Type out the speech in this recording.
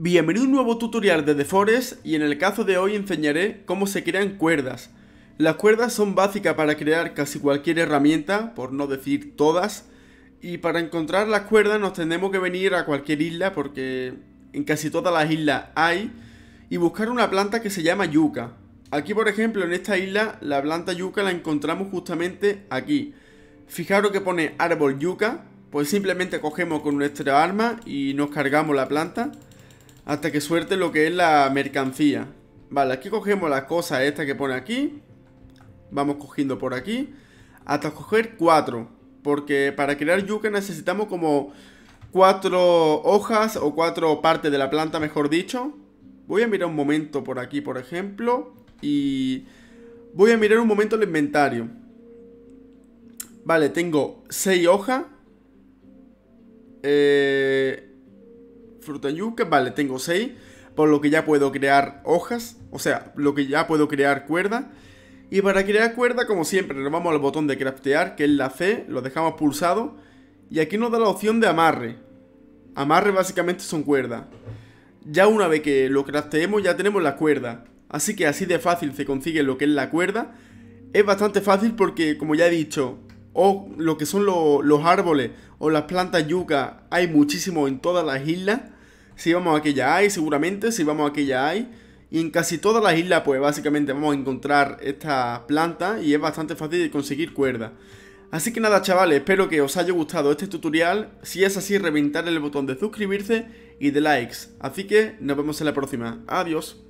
Bienvenido a un nuevo tutorial de The Forest y en el caso de hoy enseñaré cómo se crean cuerdas. Las cuerdas son básicas para crear casi cualquier herramienta, por no decir todas, y para encontrar las cuerdas nos tenemos que venir a cualquier isla porque en casi todas las islas hay, y buscar una planta que se llama yuca. Aquí por ejemplo en esta isla la planta yuca la encontramos justamente aquí. Fijaros que pone árbol yuca, pues simplemente cogemos con nuestra arma y nos cargamos la planta hasta que suerte lo que es la mercancía. Vale, aquí cogemos la cosa esta que pone aquí. Vamos cogiendo por aquí. Hasta coger cuatro. Porque para crear yuca necesitamos como cuatro hojas o cuatro partes de la planta, mejor dicho. Voy a mirar un momento por aquí, por ejemplo. Y voy a mirar un momento el inventario. Vale, tengo seis hojas. Eh fruta yuca, vale, tengo 6, por lo que ya puedo crear hojas, o sea, lo que ya puedo crear cuerda. Y para crear cuerda, como siempre, nos vamos al botón de craftear, que es la C, lo dejamos pulsado, y aquí nos da la opción de amarre. Amarre básicamente son cuerdas. Ya una vez que lo crafteemos, ya tenemos la cuerda. Así que así de fácil se consigue lo que es la cuerda. Es bastante fácil porque, como ya he dicho, o lo que son los árboles o las plantas yuca hay muchísimo en todas las islas si vamos a aquella hay, seguramente, si vamos a aquella hay. Y en casi todas las islas, pues básicamente vamos a encontrar esta planta. y es bastante fácil de conseguir cuerda. Así que nada chavales, espero que os haya gustado este tutorial, si es así reventar el botón de suscribirse y de likes. Así que nos vemos en la próxima, adiós.